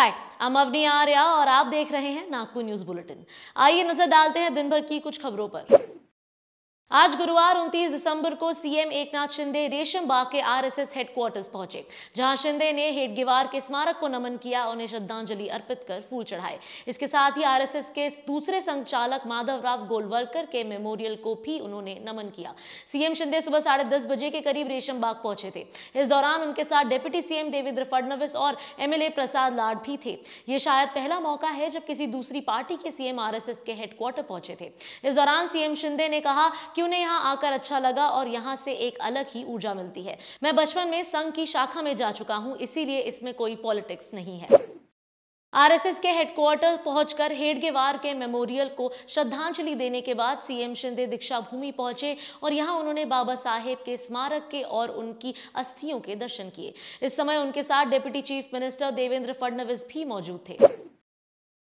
हाय हम अवनी आर्या और आप देख रहे हैं नागपुर न्यूज़ बुलेटिन आइए नज़र डालते हैं दिन भर की कुछ खबरों पर आज गुरुवार 29 दिसंबर को सीएम एकनाथ शिंदे रेशम बाग के आरएसएस हेडक्वार्टर्स पहुंचे जहां शिंदे ने हेडगिवार के स्मारक को नमन किया और उन्हें श्रद्धांजलि अर्पित कर फूल चढ़ाए इसके साथ ही आरएसएस के दूसरे संचालक माधव राव गोलवलकर के मेमोरियल को भी उन्होंने नमन किया सीएम शिंदे सुबह साढ़े दस बजे के करीब रेशम बाग पहुंचे थे इस दौरान उनके साथ डिप्टी सीएम देवेंद्र फडणवीस और एमएलए प्रसाद लाड भी थे ये शायद पहला मौका है जब किसी दूसरी पार्टी के सीएम आर के हेडक्वार्टर पहुंचे थे इस दौरान सीएम शिंदे ने कहा कि कि उन्हें यहाँ आकर अच्छा लगा और यहाँ से एक अलग ही ऊर्जा मिलती है मैं बचपन में संघ की शाखा में जा चुका हूँ इसीलिए इसमें कोई पॉलिटिक्स नहीं है आरएसएस के हेडक्वार्टर पहुंचकर हेडगेवार के मेमोरियल को श्रद्धांजलि देने के बाद सीएम शिंदे दीक्षा भूमि पहुंचे और यहां उन्होंने बाबा साहेब के स्मारक के और उनकी अस्थियों के दर्शन किए इस समय उनके साथ deputy chief minister Devendra Fadnavis भी मौजूद थे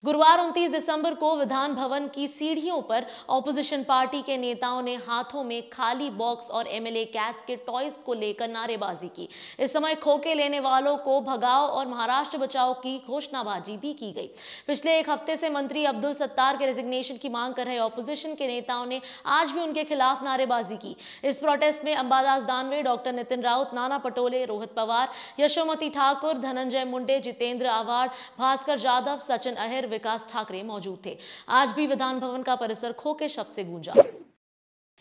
गुरुवार 29 दिसंबर को विधान भवन की सीढ़ियों पर ऑपोजिशन पार्टी के नेताओं ने हाथों में खाली बॉक्स और एमएलए कैट्स के टॉयज को लेकर नारेबाजी की इस समय खोके लेने वालों को भगाओ और महाराष्ट्र बचाओ की घोषणाबाजी भी की गई पिछले एक हफ्ते से मंत्री अब्दुल सत्तार के रेजिग्नेशन की मांग कर रहे ऑपोजिशन के नेताओं ने आज भी उनके खिलाफ नारेबाजी की इस प्रोटेस्ट में अंबादास दानवे डॉक्टर नितिन राउत नाना पटोले रोहित पवार यशोमती ठाकुर धनंजय मुंडे जितेंद्र आवाड़ भास्कर यादव सचिन अहिर विकास ठाकरे मौजूद थे आज भी विधान भवन का परिसर खो के शब्द से गूंजा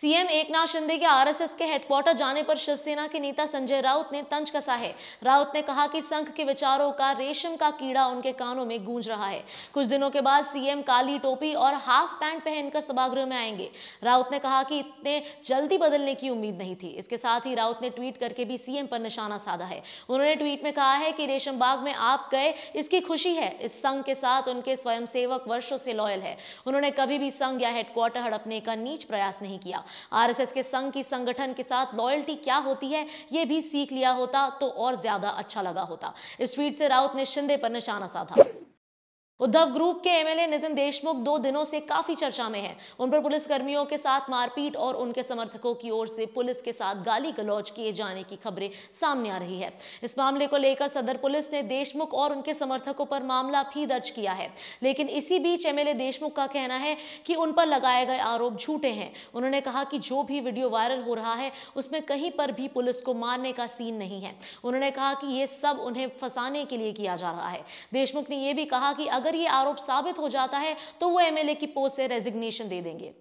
सीएम एकनाथ शिंदे के आरएसएस के हेडक्वार्टर जाने पर शिवसेना के नेता संजय राउत ने तंज कसा है राउत ने कहा कि संघ के विचारों का रेशम का कीड़ा उनके कानों में गूंज रहा है कुछ दिनों के बाद सीएम काली टोपी और हाफ पैंट पहनकर सभागृह में आएंगे राउत ने कहा कि इतने जल्दी बदलने की उम्मीद नहीं थी इसके साथ ही राउत ने ट्वीट करके भी सीएम पर निशाना साधा है उन्होंने ट्वीट में कहा है कि रेशम बाग में आप गए इसकी खुशी है इस संघ के साथ उनके स्वयंसेवक वर्षों से लॉयल है उन्होंने कभी भी संघ या हेडक्वार्टर हड़पने का नीच प्रयास नहीं किया आरएसएस के संघ की संगठन के साथ लॉयल्टी क्या होती है यह भी सीख लिया होता तो और ज्यादा अच्छा लगा होता इस ट्वीट से राउत ने शिंदे पर निशाना साधा उद्धव ग्रुप के एमएलए नितिन देशमुख दो दिनों से काफी चर्चा में हैं। उन पर पुलिसकर्मियों के साथ मारपीट और उनके समर्थकों की ओर से पुलिस के साथ गाली गलौज किए जाने की खबरें सामने आ रही है इस मामले को लेकर सदर पुलिस ने देशमुख और उनके समर्थकों पर मामला भी दर्ज किया है लेकिन इसी बीच एमएलए देशमुख का कहना है कि उन पर लगाए गए आरोप झूठे हैं उन्होंने कहा कि जो भी वीडियो वायरल हो रहा है उसमें कहीं पर भी पुलिस को मारने का सीन नहीं है उन्होंने कहा कि ये सब उन्हें फंसाने के लिए किया जा रहा है देशमुख ने यह भी कहा कि अगर अगर ये आरोप साबित हो जाता है तो वो एमएलए की पोस्ट से रेजिग्नेशन दे देंगे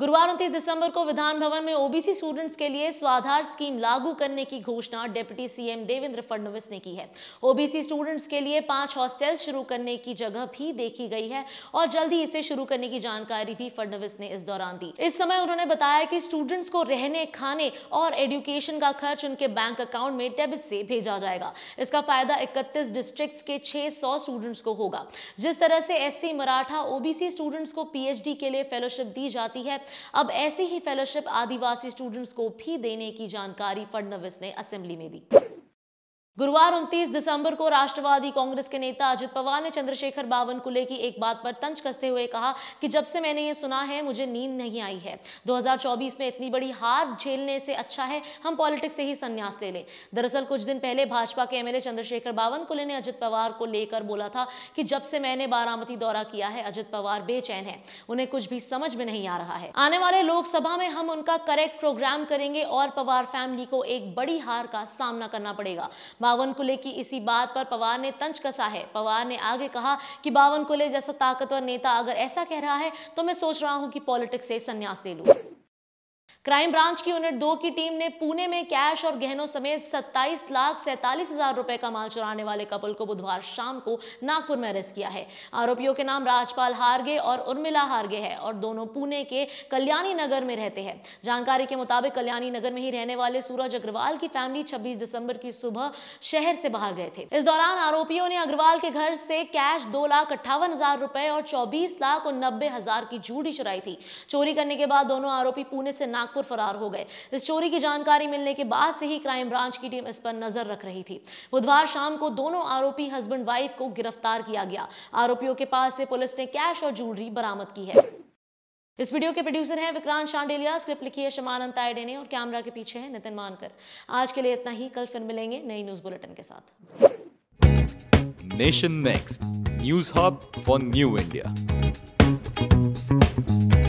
गुरुवार उनतीस दिसंबर को विधान भवन में ओबीसी स्टूडेंट्स के लिए स्वाधार स्कीम लागू करने की घोषणा डिप्टी सीएम देवेंद्र फडणवीस ने की है ओबीसी स्टूडेंट्स के लिए पांच हॉस्टल शुरू करने की जगह भी देखी गई है और जल्द ही इसे शुरू करने की जानकारी भी फडणवीस ने इस दौरान दी इस समय उन्होंने बताया कि स्टूडेंट्स को रहने खाने और एडुकेशन का खर्च उनके बैंक अकाउंट में डेबिट से भेजा जाएगा इसका फायदा इकतीस डिस्ट्रिक्ट के छह स्टूडेंट्स को होगा जिस तरह से एस मराठा ओबीसी स्टूडेंट्स को पी के लिए फेलोशिप दी जाती है अब ऐसी ही फेलोशिप आदिवासी स्टूडेंट्स को भी देने की जानकारी फडनवीस ने असेंबली में दी गुरुवार 29 दिसंबर को राष्ट्रवादी कांग्रेस के नेता अजित पवार ने चंद्रशेखर बावन कुले की एक बात पर तंज कसते हुए कहा कि जब से मैंने ये सुना है मुझे नींद नहीं आई है 2024 में इतनी बड़ी हार झेलने से अच्छा है हम पॉलिटिक्स से ही संन्यास ले लें दरअसल कुछ दिन पहले भाजपा के एमएलए चंद्रशेखर बावन कुले ने अजित पवार को लेकर बोला था कि जब से मैंने बारामती दौरा किया है अजित पवार बेचैन है उन्हें कुछ भी समझ में नहीं आ रहा है आने वाले लोकसभा में हम उनका करेक्ट प्रोग्राम करेंगे और पवार फैमिली को एक बड़ी हार का सामना करना पड़ेगा बावन कुले की इसी बात पर पवार ने तंज कसा है पवार ने आगे कहा कि बावन कुले जैसा ताकतवर नेता अगर ऐसा कह रहा है तो मैं सोच रहा हूं कि पॉलिटिक्स से संन्यास दे लूँ क्राइम ब्रांच की यूनिट दो की टीम ने पुणे में कैश और गहनों समेत सत्ताईस लाख सैतालीस हजार रुपए का माल चुराने वाले कपल को बुधवार शाम को नागपुर में अरेस्ट किया है आरोपियों के नाम राजपाल हारगे और उर्मिला हारगे है और दोनों पुणे के कल्याणी नगर में रहते हैं जानकारी के मुताबिक कल्याणी नगर में ही रहने वाले सूरज अग्रवाल की फैमिली छब्बीस दिसंबर की सुबह शहर से बाहर गए थे इस दौरान आरोपियों ने अग्रवाल के घर से कैश दो लाख अट्ठावन हजार रुपए और चौबीस लाख और नब्बे हजार की जूडी चुराई थी चोरी करने के बाद दोनों आरोपी पुणे से नागपुर नागपुर फरार हो गए इस चोरी की जानकारी मिलने के बाद से ही क्राइम ब्रांच की टीम इस पर नजर रख रही थी बुधवार शाम को दोनों आरोपी हस्बैंड वाइफ को गिरफ्तार किया गया आरोपियों के पास से पुलिस ने कैश और ज्वेलरी बरामद की है इस वीडियो के प्रोड्यूसर हैं विक्रांत शांडेलिया स्क्रिप्ट लिखी है शमानंद तायडे ने और कैमरा के पीछे है नितिन मानकर आज के लिए इतना ही कल फिर मिलेंगे नई न्यूज बुलेटिन के साथ nation next news hub for new India